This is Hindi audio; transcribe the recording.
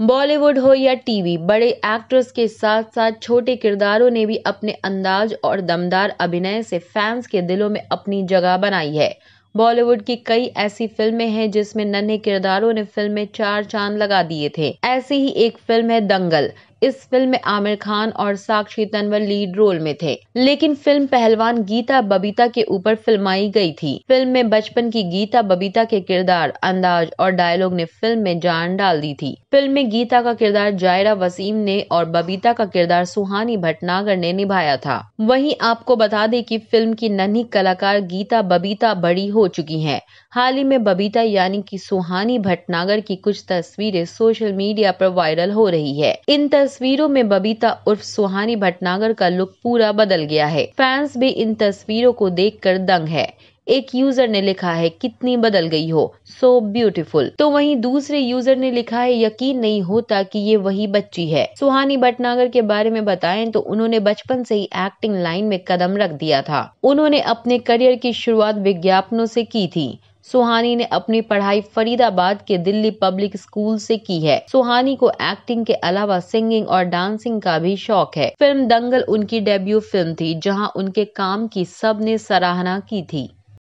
बॉलीवुड हो या टीवी बड़े एक्टर्स के साथ साथ छोटे किरदारों ने भी अपने अंदाज और दमदार अभिनय से फैंस के दिलों में अपनी जगह बनाई है बॉलीवुड की कई ऐसी फिल्में हैं जिसमें नन्हे किरदारों ने फिल्म में चार चांद लगा दिए थे ऐसी ही एक फिल्म है दंगल इस फिल्म में आमिर खान और साक्षी तनवर लीड रोल में थे लेकिन फिल्म पहलवान गीता बबीता के ऊपर फिल्माई गई थी फिल्म में बचपन की गीता बबीता के किरदार अंदाज और डायलॉग ने फिल्म में जान डाल दी थी फिल्म में गीता का किरदार जायरा वसीम ने और बबीता का किरदार सुहानी भटनागर ने निभाया था वहीं आपको बता दें कि फिल्म की नन्ही कलाकार गीता बबीता बड़ी हो चुकी हैं। हाल ही में बबीता यानी कि सुहानी भटनागर की कुछ तस्वीरें सोशल मीडिया पर वायरल हो रही है इन तस्वीर तस्वीरों में बबीता उर्फ सुहानी भटनागर का लुक पूरा बदल गया है फैंस भी इन तस्वीरों को देख दंग है एक यूजर ने लिखा है कितनी बदल गई हो सो so ब्यूटीफुल तो वहीं दूसरे यूजर ने लिखा है यकीन नहीं होता कि ये वही बच्ची है सुहानी भटनागर के बारे में बताएं तो उन्होंने बचपन से ही एक्टिंग लाइन में कदम रख दिया था उन्होंने अपने करियर की शुरुआत विज्ञापनों से की थी सुहानी ने अपनी पढ़ाई फरीदाबाद के दिल्ली पब्लिक स्कूल से की है सुहानी को एक्टिंग के अलावा सिंगिंग और डांसिंग का भी शौक है फिल्म दंगल उनकी डेब्यू फिल्म थी जहां उनके काम की सबने सराहना की थी